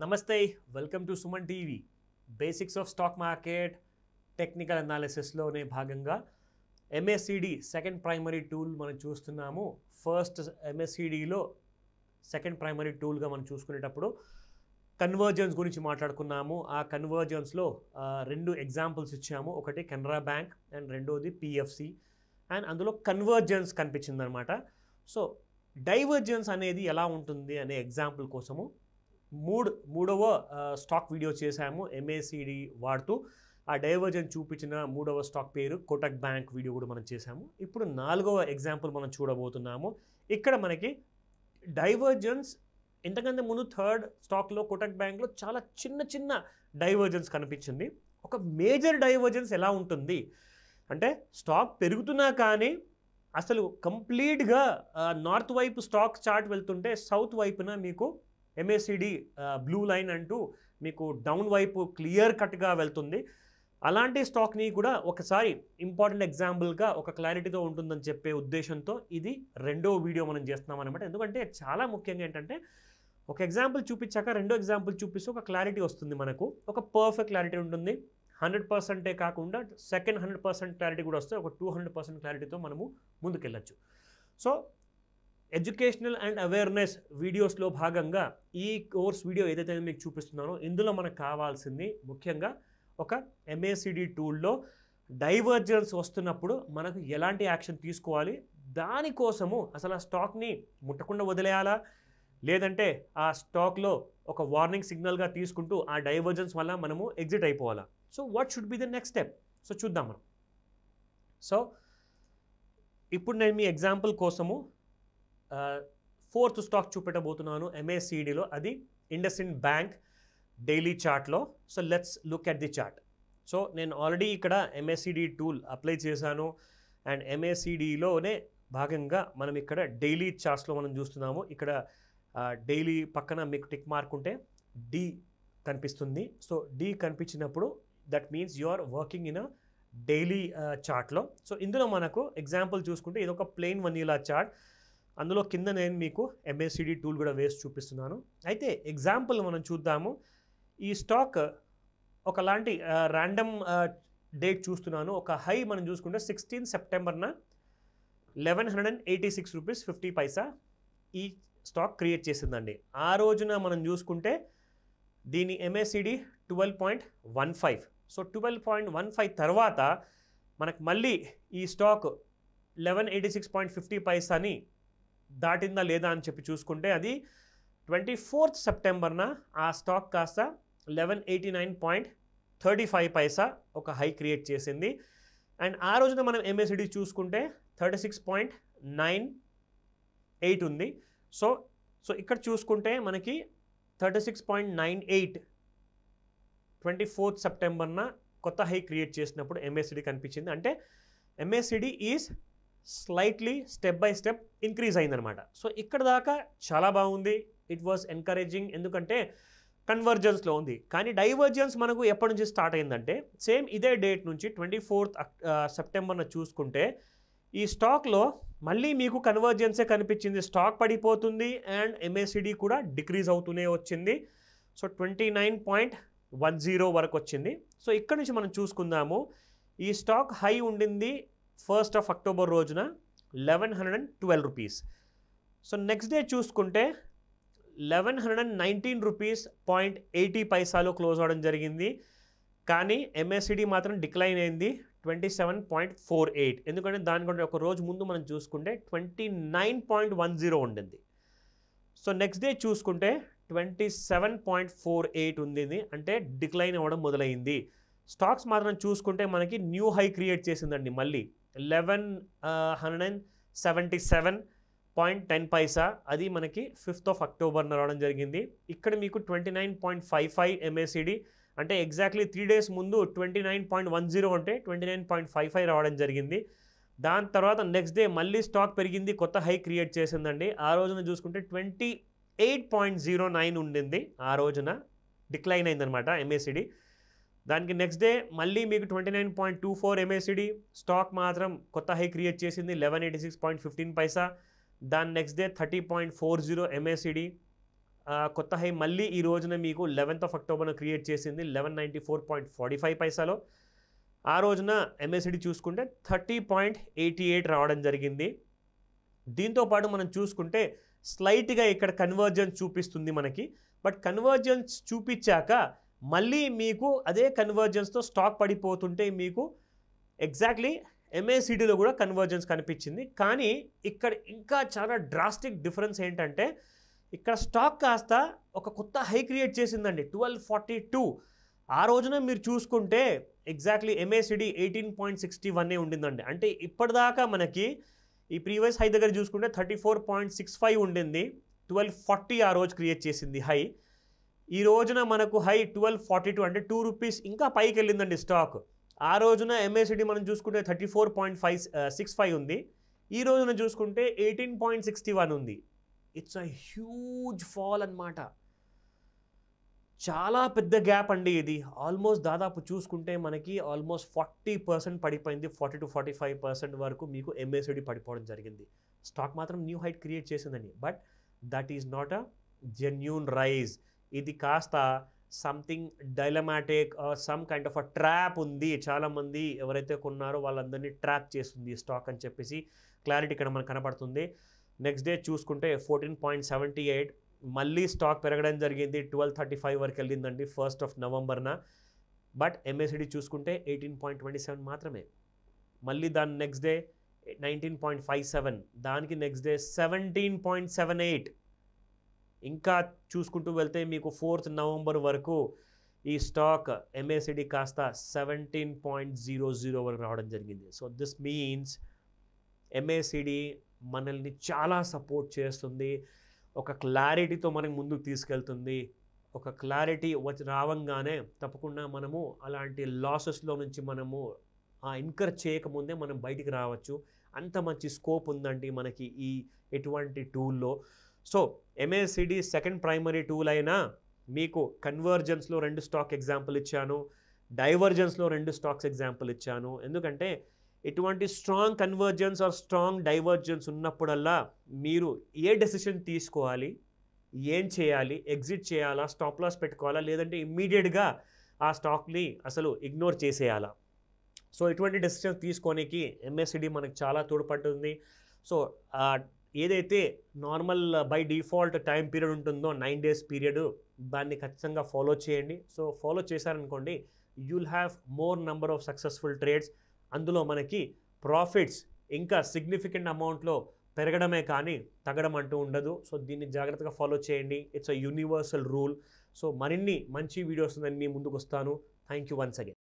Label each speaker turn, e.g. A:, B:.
A: నమస్తే welcome to Suman TV basics of stock market technical అనాలిసిస్లోనే భాగంగా ఎంఎస్సిడి సెకండ్ ప్రైమరీ టూల్ మనం చూస్తున్నాము ఫస్ట్ ఎంఎస్సిడిలో సెకండ్ ప్రైమరీ టూల్గా మనం చూసుకునేటప్పుడు కన్వర్జన్స్ గురించి మాట్లాడుకున్నాము ఆ కన్వర్జన్స్లో రెండు ఎగ్జాంపుల్స్ ఇచ్చాము ఒకటి కెనరా బ్యాంక్ అండ్ రెండోది పిఎఫ్సి అండ్ అందులో కన్వర్జన్స్ కనిపించిందనమాట సో డైవర్జెన్స్ అనేది ఎలా ఉంటుంది అనే ఎగ్జాంపుల్ కోసము మూడ్ మూడవ స్టాక్ వీడియో చేశాము ఎంఏసిడి వాడుతూ ఆ డైవర్జన్ చూపించిన మూడవ స్టాక్ పేరు కోటక్ బ్యాంక్ వీడియో కూడా మనం చేశాము ఇప్పుడు నాలుగవ ఎగ్జాంపుల్ మనం చూడబోతున్నాము ఇక్కడ మనకి డైవర్జన్స్ ఇంతకంటే ముందు థర్డ్ స్టాక్లో కోటక్ బ్యాంక్లో చాలా చిన్న చిన్న డైవర్జన్స్ కనిపించింది ఒక మేజర్ డైవర్జన్స్ ఎలా ఉంటుంది అంటే స్టాక్ పెరుగుతున్నా కానీ అసలు కంప్లీట్గా నార్త్ వైపు స్టాక్ చార్ట్ వెళ్తుంటే సౌత్ వైపున మీకు ఎంఏసిడి బ్లూ లైన్ అంటూ మీకు డౌన్ వైపు క్లియర్ కట్గా వెళ్తుంది అలాంటి స్టాక్ని కూడా ఒకసారి ఇంపార్టెంట్ ఎగ్జాంపుల్గా ఒక క్లారిటీతో ఉంటుందని చెప్పే ఉద్దేశంతో ఇది రెండో వీడియో మనం చేస్తున్నాం అనమాట ఎందుకంటే చాలా ముఖ్యంగా ఏంటంటే ఒక ఎగ్జాంపుల్ చూపించాక రెండో ఎగ్జాంపుల్ చూపిస్తే ఒక క్లారిటీ వస్తుంది మనకు ఒక పర్ఫెక్ట్ క్లారిటీ ఉంటుంది హండ్రెడ్ పర్సెంటే కాకుండా సెకండ్ హండ్రెడ్ పర్సెంట్ క్లారిటీ కూడా వస్తే ఒక టూ హండ్రెడ్ పర్సెంట్ క్లారిటీతో మనము ముందుకెళ్ళచ్చు సో ఎడ్యుకేషనల్ అండ్ అవేర్నెస్ వీడియోస్లో భాగంగా ఈ కోర్స్ వీడియో ఏదైతే మీకు చూపిస్తున్నానో ఇందులో మనకు కావాల్సింది ముఖ్యంగా ఒక ఎంఏసిడి టూల్లో డైవర్జన్స్ వస్తున్నప్పుడు మనకు ఎలాంటి యాక్షన్ తీసుకోవాలి దానికోసము అసలు ఆ స్టాక్ని ముట్టకుండా వదిలేయాలా లేదంటే ఆ స్టాక్లో ఒక వార్నింగ్ సిగ్నల్గా తీసుకుంటూ ఆ డైవర్జన్స్ వల్ల మనము ఎగ్జిట్ అయిపోవాలా so what should be the next step so చూద్దాం మనం సో ఇప్పుడు నేను మీ ఎగ్జాంపుల్ కోసము ఫోర్త్ స్టాక్ చూపెట్టబోతున్నాను ఎంఏసిడిలో అది ఇండస్ ఇన్ బ్యాంక్ డైలీ చార్ట్లో so let's look at the chart so నేను ఆల్రెడీ ఇక్కడ ఎంఏసిడి టూల్ అప్లై చేశాను అండ్ ఎంఏసిడిలోనే భాగంగా మనం ఇక్కడ డైలీ చార్ట్స్లో మనం చూస్తున్నాము ఇక్కడ డైలీ పక్కన మీకు టిక్ మార్క్ ఉంటే డి కనిపిస్తుంది సో డి కనిపించినప్పుడు that means you are working in a daily చార్ట్లో సో ఇందులో మనకు ఎగ్జాంపుల్ చూసుకుంటే ఇది ఒక ప్లెయిన్ వనీలా చార్ట్ అందులో కింద నేను మీకు ఎంఎస్సిడి టూల్ కూడా వేసి చూపిస్తున్నాను అయితే ఎగ్జాంపుల్ మనం చూద్దాము ఈ స్టాక్ ఒకలాంటి ర్యాండమ్ డేట్ చూస్తున్నాను ఒక హై మనం చూసుకుంటే సిక్స్టీన్ సెప్టెంబర్న eleven hundred and eighty six rupees fifty paisa ఈ స్టాక్ క్రియేట్ చేసిందండి ఆ రోజున మనం చూసుకుంటే దీని MACD twelve point one five so twelve point one five తర్వాత మనకు మళ్ళీ ఈ stock eleven eighty six point fifty పైసాని దాటిందా లేదా అని చెప్పి చూసుకుంటే అది ట్వంటీ ఫోర్త్ సెప్టెంబర్న ఆ స్టాక్ కాస్త eleven eighty nine point thirty five paisa ఒక హై క్రియేట్ చేసింది అండ్ ఆ రోజున మనం ఎంఎస్సిడి చూసుకుంటే thirty six point nine eight ఉంది సో సో ఇక్కడ చూసుకుంటే మనకి thirty six point nine eight twenty fourth సెప్టెంబర్న కొత్త హై క్రియేట్ చేసినప్పుడు ఎంఎస్సిడి కనిపించింది అంటే MACD is slightly step by step increase అయిందనమాట సో ఇక్కడ దాకా చాలా బాగుంది ఇట్ వాజ్ ఎన్కరేజింగ్ ఎందుకంటే కన్వర్జెన్స్లో ఉంది కానీ డైవర్జెన్స్ మనకు ఎప్పటి నుంచి స్టార్ట్ అయిందంటే సేమ్ ఇదే డేట్ నుంచి ట్వంటీ ఫోర్త్ సెప్టెంబర్న చూసుకుంటే ఈ స్టాక్లో మళ్ళీ మీకు కన్వర్జెన్సే కనిపించింది స్టాక్ పడిపోతుంది అండ్ ఎంఏసిడి కూడా డిక్రీజ్ అవుతూనే వచ్చింది so twenty nine point one zero వరకు వచ్చింది సో ఇక్కడ నుంచి మనం చూసుకుందాము ఈ స్టాక్ హై ఉండింది ఫస్ట్ ఆఫ్ అక్టోబర్ రోజున eleven hundred and twelve rupees so next day చూసుకుంటే eleven hundred and nineteen rupees point eighty పైసాలో క్లోజ్ అవ్వడం జరిగింది కానీ ఎంఎస్సిడి మాత్రం డిక్లైన్ అయింది twenty seven point four eight ఎందుకంటే దానికంటే ఒక రోజు ముందు మనం చూసుకుంటే twenty nine point one zero ఉండింది సో నెక్స్ట్ డే చూసుకుంటే twenty seven point four eight ఉంది అంటే డిక్లైన్ అవ్వడం మొదలైంది స్టాక్స్ మాత్రం చూసుకుంటే మనకి న్యూ హై క్రియేట్ చేసిందండి మళ్ళీ eleven hundred and seventy seven point ten paisa అది మనకి ఫిఫ్త్ ఆఫ్ అక్టోబర్ రావడం జరిగింది ఇక్కడ మీకు twenty nine point five five MACD అంటే ఎగ్జాక్ట్లీ త్రీ డేస్ ముందు twenty nine point one zero అంటే twenty nine point five five రావడం జరిగింది దాని తర్వాత నెక్స్ట్ డే మళ్ళీ స్టాక్ పెరిగింది కొత్త హై క్రియేట్ చేసిందండి ఆ రోజున చూసుకుంటే twenty eight point zero nine ఉండింది ఆ రోజున డిక్లైన్ అయిందనమాట ఎంఏసిడి దానికి నెక్స్ట్ డే మళ్ళీ మీకు twenty nine point two four MACD stock మాత్రం కొత్త హై క్రియేట్ చేసింది eleven eighty six point fifteen paisa దాని next day thirty point four zero MACD కొత్త హై మళ్ళీ ఈ రోజున మీకు లెవెన్త్ ఆఫ్ అక్టోబర్ను క్రియేట్ చేసింది eleven ninety four point forty five పైసాలో ఆ రోజున ఎంఎస్సిడి చూసుకుంటే థర్టీ పాయింట్ ఎయిటీ ఎయిట్ రావడం జరిగింది దీంతోపాటు మనం చూసుకుంటే స్లైట్గా ఇక్కడ కన్వర్జెన్స్ చూపిస్తుంది మనకి బట్ కన్వర్జెన్స్ చూపించాక మళ్ళీ మీకు అదే కన్వర్జెన్స్తో స్టాక్ పడిపోతుంటే మీకు ఎగ్జాక్ట్లీ ఎంఏసిడీలో కూడా కన్వర్జెన్స్ కనిపించింది కానీ ఇక్కడ ఇంకా చాలా డ్రాస్టిక్ డిఫరెన్స్ ఏంటంటే ఇక్కడ స్టాక్ కాస్త ఒక కొత్త హై క్రియేట్ చేసిందండి ట్వెల్వ్ ఫార్టీ టూ ఆ రోజున మీరు చూసుకుంటే exactly MACD eighteen point sixty one ఉండిందండి అంటే ఇప్పటిదాకా మనకి ఈ ప్రీవియస్ హై దగ్గర చూసుకుంటే thirty four point six five ఉండింది ట్వెల్వ్ ఫార్టీ ఆ రోజు క్రియేట్ చేసింది హై ఈ రోజున మనకు హై ట్వెల్వ్ ఫార్టీ టూ అంటే టూ రూపీస్ ఇంకా పైకి వెళ్ళిందండి స్టాక్ ఆ రోజున ఎంఏసిడి మనం చూసుకుంటే thirty four point five six five ఉంది ఈ రోజున చూసుకుంటే ఎయిటీన్ పాయింట్ సిక్స్టీ వన్ ఉంది ఇట్స్ అ హ్యూజ్ ఫాల్ అనమాట చాలా పెద్ద గ్యాప్ అండి ఇది ఆల్మోస్ట్ దాదాపు చూసుకుంటే మనకి ఆల్మోస్ట్ ఫార్టీ పర్సెంట్ పడిపోయింది forty to forty five percent వరకు మీకు ఎంఎస్డి పడిపోవడం జరిగింది స్టాక్ మాత్రం న్యూ హైట్ క్రియేట్ చేసిందండి but that is not a genuine rise ఇది కాస్త something dilemmatic some kind of a trap ఉంది చాలామంది ఎవరైతే కొన్నారో వాళ్ళందరినీ ట్రాప్ చేస్తుంది స్టాక్ అని చెప్పేసి క్లారిటీ ఇక్కడ మనకు కనబడుతుంది నెక్స్ట్ డే చూసుకుంటే ఫోర్టీన్ పాయింట్ సెవెంటీ ఎయిట్ మళ్ళీ స్టాక్ పెరగడం జరిగింది ట్వెల్వ్ థర్టీ ఫైవ్ వరకు వెళ్ళిందండి ఫస్ట్ ఆఫ్ నవంబర్న బట్ ఎంఎస్సిడి చూసుకుంటే ఎయిటీన్ పాయింట్ ట్వంటీ సెవెన్ మాత్రమే మళ్ళీ దాని next day nineteen point five seven దానికి next day seventeen point seven eight ఇంకా చూసుకుంటూ వెళ్తే మీకు ఫోర్త్ నవంబర్ వరకు ఈ స్టాక్ ఎంఏసిడి కాస్త సెవెంటీన్ పాయింట్ జీరో జీరో వరకు రావడం జరిగింది సో దిస్ మీన్స్ ఎంఏసిడి మనల్ని చాలా సపోర్ట్ చేస్తుంది ఒక క్లారిటీతో మనకు ముందుకు తీసుకెళ్తుంది ఒక క్లారిటీ వచ్చి రావంగానే తప్పకుండా మనము అలాంటి లాసెస్లో నుంచి మనము ఆ ఇన్కర్ చేయకముందే మనం బయటికి రావచ్చు అంత మంచి స్కోప్ ఉందండి మనకి ఈ ఎటువంటి టూల్లో so MACD second primary tool అయినా మీకు కన్వర్జెన్స్లో రెండు స్టాక్ ఎగ్జాంపుల్ ఇచ్చాను డైవర్జెన్స్లో రెండు స్టాక్స్ ఎగ్జాంపుల్ ఇచ్చాను ఎందుకంటే ఇటువంటి strong convergence or strong divergence ఉన్నప్పుడల్లా మీరు ఏ డెసిషన్ తీసుకోవాలి ఏం చేయాలి ఎగ్జిట్ చేయాలా స్టాప్ లాస్ పెట్టుకోవాలా లేదంటే ఇమ్మీడియట్గా ఆ స్టాక్ని అసలు ఇగ్నోర్ చేసేయాలా సో ఇటువంటి డెసిషన్ తీసుకోనికి ఎంఎస్సిడి మనకు చాలా తోడ్పడుతుంది సో ఏదైతే normal by default time period ఉంటుందో నైన్ డేస్ పీరియడ్ దాన్ని ఖచ్చితంగా ఫాలో చేయండి సో ఫాలో చేశారనుకోండి you'll have more number of successful trades అందులో మనకి ప్రాఫిట్స్ ఇంకా సిగ్నిఫికెంట్ అమౌంట్లో పెరగడమే కానీ తగ్గడం అంటూ ఉండదు సో దీన్ని జాగ్రత్తగా ఫాలో చేయండి it's a universal rule so మరిన్ని మంచి వీడియోస్ అన్నీ ముందుకు వస్తాను థ్యాంక్ యూ వన్స్ అగైన్